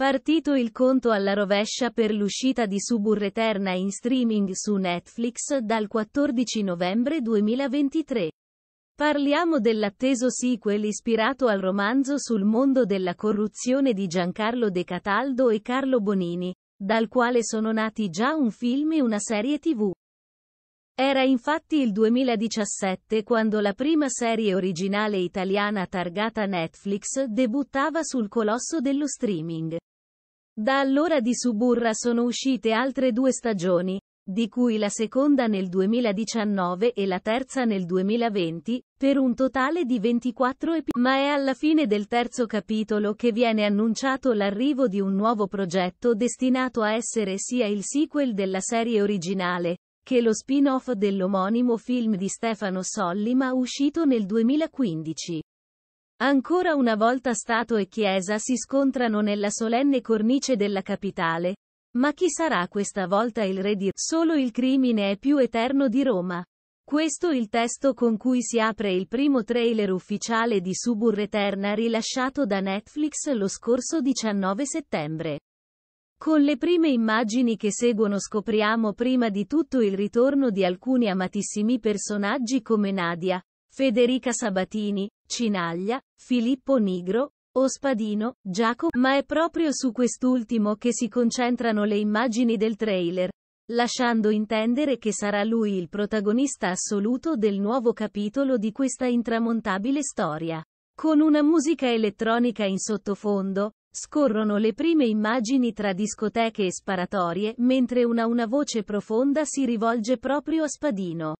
Partito il conto alla rovescia per l'uscita di Suburreterna in streaming su Netflix dal 14 novembre 2023. Parliamo dell'atteso sequel ispirato al romanzo sul mondo della corruzione di Giancarlo De Cataldo e Carlo Bonini, dal quale sono nati già un film e una serie tv. Era infatti il 2017 quando la prima serie originale italiana targata Netflix debuttava sul colosso dello streaming. Da allora di Suburra sono uscite altre due stagioni, di cui la seconda nel 2019 e la terza nel 2020, per un totale di 24 episodi. Ma è alla fine del terzo capitolo che viene annunciato l'arrivo di un nuovo progetto destinato a essere sia il sequel della serie originale, che lo spin-off dell'omonimo film di Stefano Sollima uscito nel 2015. Ancora una volta Stato e Chiesa si scontrano nella solenne cornice della capitale. Ma chi sarà questa volta il re di Solo il crimine è più eterno di Roma. Questo il testo con cui si apre il primo trailer ufficiale di Subur Eterna rilasciato da Netflix lo scorso 19 settembre. Con le prime immagini che seguono scopriamo prima di tutto il ritorno di alcuni amatissimi personaggi come Nadia, Federica Sabatini, Cinaglia, Filippo Nigro, o Spadino, Giacomo, ma è proprio su quest'ultimo che si concentrano le immagini del trailer, lasciando intendere che sarà lui il protagonista assoluto del nuovo capitolo di questa intramontabile storia. Con una musica elettronica in sottofondo, scorrono le prime immagini tra discoteche e sparatorie, mentre una, una voce profonda si rivolge proprio a Spadino.